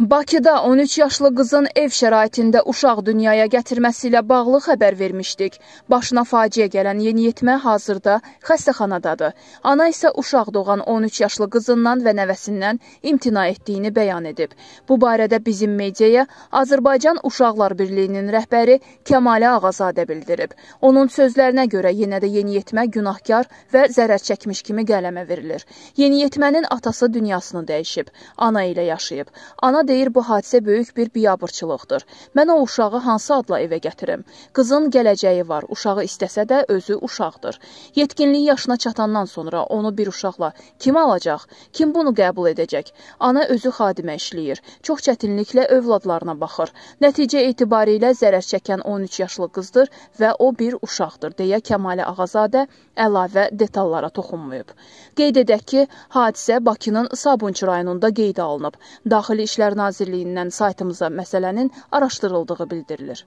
Bakıda 13 yaşlı qızın ev şəraitində uşaq dünyaya gətirməsi ilə bağlı xəbər vermişdik. Başına faciə gələn yeniyetmə hazırda xəstəxanadadır. Ana isə uşaq doğan 13 yaşlı qızından və nəvəsindən imtina etdiyini bəyan edib. Bu barədə bizim mediaya Azərbaycan Uşaqlar Birliyinin rəhbəri Kəmalə Ağazadə bildirib. Onun sözlərinə görə yenə də yeniyetmə günahkar və zərər çəkmiş kimi qələmə verilir. Yeniyetmənin atası dünyasını dəyişib, ana ilə yaşayıb. Ana deyir bu hadisə böyük bir biabırçılıqdır. Mən o uşağı hansı adla evə gətirim? Qızın gələcəyi var. Uşağı istəsə də özü uşaqdır. Yetkinlik yaşına çatandan sonra onu bir uşaqla kim alacaq? Kim bunu qəbul edəcək? Ana özü xadimə işləyir. Çox çətinliklə övladlarına baxır. Nəticə etibarilə zərər çəkən 13 yaşlı qızdır və o bir uşaqdır deyə Kəmalə Ağazadə əlavə detallara toxunmayıb. Qeyd edək ki, hadisə Bakının Sabunçu rayonunda qeydə alınıb. Daxili İşlər İşlər Nazirliyindən saytımıza məsələnin araşdırıldığı bildirilir.